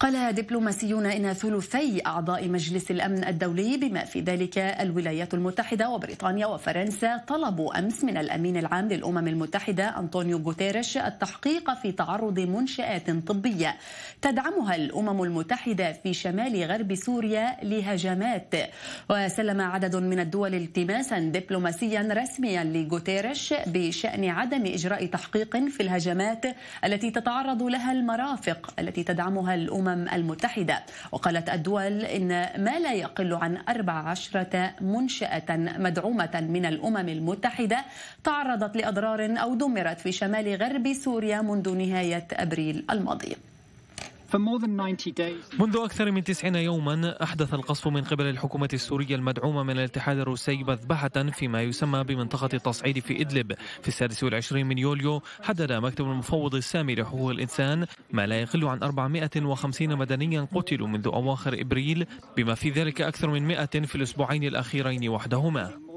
قال دبلوماسيون إن ثلثي أعضاء مجلس الأمن الدولي بما في ذلك الولايات المتحدة وبريطانيا وفرنسا طلبوا أمس من الأمين العام للأمم المتحدة أنطونيو غوتيريش التحقيق في تعرض منشآت طبية تدعمها الأمم المتحدة في شمال غرب سوريا لهجمات وسلم عدد من الدول التماسا دبلوماسيا رسميا لغوتيريش بشأن عدم إجراء تحقيق في الهجمات التي تتعرض لها المرافق التي تدعمها الأمم الأمم المتحدة وقالت الدول إن ما لا يقل عن 14 منشأة مدعومة من الأمم المتحدة تعرضت لأضرار أو دمرت في شمال غرب سوريا منذ نهاية أبريل الماضي منذ أكثر من 90 يوما أحدث القصف من قبل الحكومة السورية المدعومة من الاتحاد الروسي مذبحة فيما يسمى بمنطقة التصعيد في إدلب في السادس والعشرين من يوليو حدد مكتب المفوض السامي لحقوق الإنسان ما لا يقل عن 450 مدنيا قتلوا منذ أواخر إبريل بما في ذلك أكثر من 100 في الأسبوعين الأخيرين وحدهما